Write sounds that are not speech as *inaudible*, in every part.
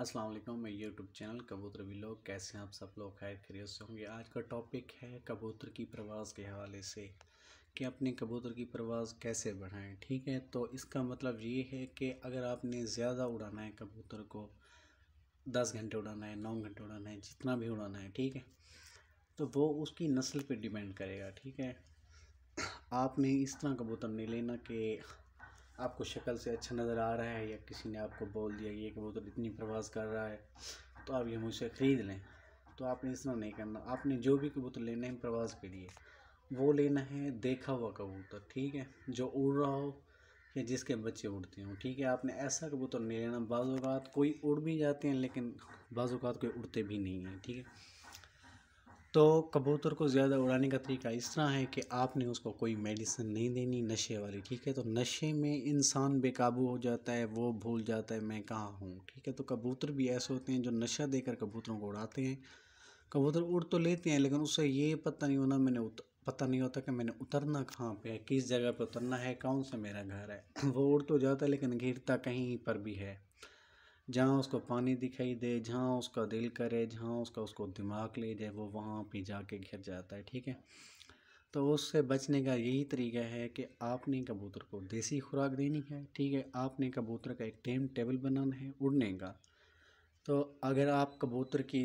अस्सलाम वालेकुम मैं यूट्यूब चैनल कबूतर विलो कैसे हैं आप सब लोग खैर खरीद से होंगे आज का टॉपिक है कबूतर की प्रवाज के हवाले से कि अपने कबूतर की प्रवाज़ कैसे बढ़ाएं ठीक है तो इसका मतलब ये है कि अगर आपने ज़्यादा उड़ाना है कबूतर को दस घंटे उड़ाना है नौ घंटे उड़ाना है जितना भी उड़ाना है ठीक है तो वो उसकी नस्ल पर डिपेंड करेगा ठीक है आपने इस तरह कबूतर नहीं लेना कि आपको शक्ल से अच्छा नज़र आ रहा है या किसी ने आपको बोल दिया ये कबूतर तो इतनी प्रवास कर रहा है तो आप ये मुझसे ख़रीद लें तो आपने इस तरह नहीं करना आपने जो भी कबूतर लेना है प्रवास के लिए वो लेना है देखा हुआ कबूतर ठीक है जो उड़ रहा हो या जिसके बच्चे उड़ते हों ठीक है आपने ऐसा कबूतर नहीं लेना बाज़ात कोई उड़ भी जाते हैं लेकिन बाज़ात कोई उड़ते भी नहीं हैं ठीक है तो कबूतर को ज़्यादा उड़ाने का तरीका इस तरह है कि आपने उसको कोई मेडिसिन नहीं देनी नशे वाली ठीक है तो नशे में इंसान बेकाबू हो जाता है वो भूल जाता है मैं कहाँ हूँ ठीक है तो कबूतर भी ऐसे होते हैं जो नशा देकर कबूतरों को उड़ाते हैं कबूतर उड़ तो लेते हैं लेकिन उससे ये पता नहीं होना मैंने उत, पता नहीं होता कि मैंने उतरना कहाँ पर है किस जगह पर उतरना है कौन सा मेरा घर है *clears throat* वो उड़ तो जाता है लेकिन घिरता कहीं पर भी है जहाँ उसको पानी दिखाई दे जहाँ उसका दिल करे जहाँ उसका उसको दिमाग ले जाए वो वहाँ पे जाके घिर जाता है ठीक है तो उससे बचने का यही तरीका है कि आपने कबूतर को देसी खुराक देनी है ठीक है आपने कबूतर का एक टाइम टेबल बनाना है उड़ने का तो अगर आप कबूतर की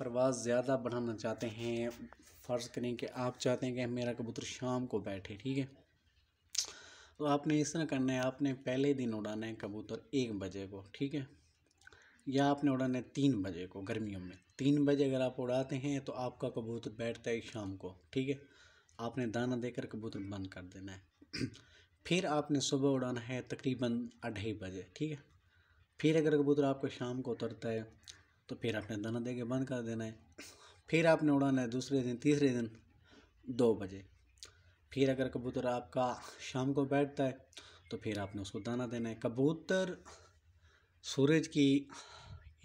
परवाज़ ज़्यादा बढ़ाना चाहते हैं फ़र्ज़ करें कि आप चाहते हैं कि मेरा कबूतर शाम को बैठे ठीक है तो आपने इस तरह करना है आपने पहले दिन उड़ाना है कबूतर एक बजे को ठीक है या आपने उड़ाना है तीन बजे को गर्मियों में तीन बजे अगर आप उड़ाते हैं तो आपका कबूतर बैठता है शाम को ठीक है आपने दाना देकर कबूतर बंद कर देना है *clears throat* फिर आपने सुबह उड़ाना है तकरीबन अढ़ाई बजे ठीक है फिर अगर कबूतर आपको शाम को उतरता है तो फिर आपने दाना दे के बंद कर देना है *clears throat* फिर आपने उड़ाना है दूसरे दिन तीसरे दिन दो बजे फिर अगर कबूतर आपका शाम को बैठता है तो फिर आपने उसको दाना देना है कबूतर सूरज की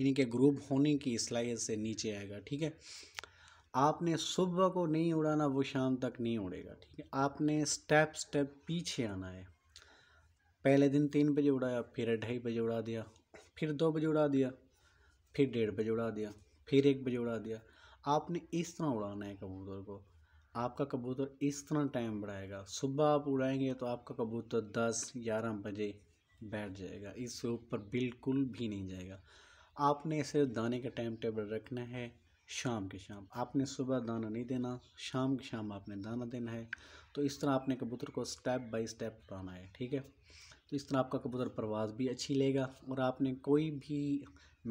यानी कि ग्रुप होने की सलाहियत से नीचे आएगा ठीक है आपने सुबह को नहीं उड़ाना वो शाम तक नहीं उड़ेगा ठीक है आपने स्टेप स्टेप पीछे आना है पहले दिन तीन बजे उड़ाया फिर ढाई बजे उड़ा दिया फिर दो बजे उड़ा दिया फिर डेढ़ बजे उड़ा दिया फिर एक बजे उड़ा दिया आपने इस तरह उड़ाना है कबूतर को आपका कबूतर इस तरह टाइम बढ़ाएगा सुबह आप उड़ाएंगे तो आपका कबूतर दस ग्यारह बजे बैठ जाएगा इससे ऊपर बिल्कुल भी नहीं जाएगा आपने सिर्फ दाने का टाइम टेबल रखना है शाम के शाम आपने सुबह दाना नहीं देना शाम के शाम आपने दाना देना है तो इस तरह आपने कबूतर को स्टेप बाय स्टेप पढ़ाना है ठीक है तो इस तरह आपका कबूतर परवाज़ भी अच्छी लेगा और आपने कोई भी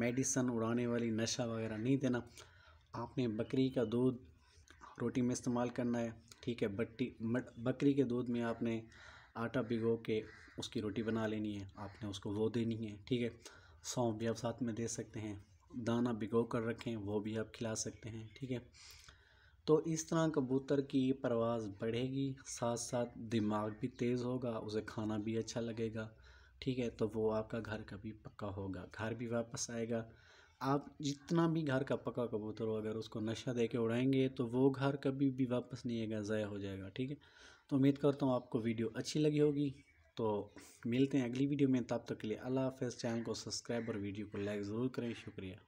मेडिसन उड़ाने वाली नशा वगैरह नहीं देना आपने बकरी का दूध रोटी में इस्तेमाल करना है ठीक है बट्टी बकरी के दूध में आपने आटा भिगो के उसकी रोटी बना लेनी है आपने उसको वो देनी है ठीक है सौंप भी आप साथ में दे सकते हैं दाना भिगो कर रखें वो भी आप खिला सकते हैं ठीक है तो इस तरह कबूतर की परवाज़ बढ़ेगी साथ साथ दिमाग भी तेज़ होगा उसे खाना भी अच्छा लगेगा ठीक है तो वो आपका घर का भी पक्का होगा घर भी वापस आएगा आप जितना भी घर का पक्का कबूतर हो अगर उसको नशा दे के उड़ाएंगे तो वो घर कभी भी वापस नहीं आएगा ज़ाया हो जाएगा ठीक है तो उम्मीद करता हूँ आपको वीडियो अच्छी लगी होगी तो मिलते हैं अगली वीडियो में तब तक के लिए अल्लाह हाफ चैनल को सब्सक्राइब और वीडियो को लाइक ज़रूर करें शुक्रिया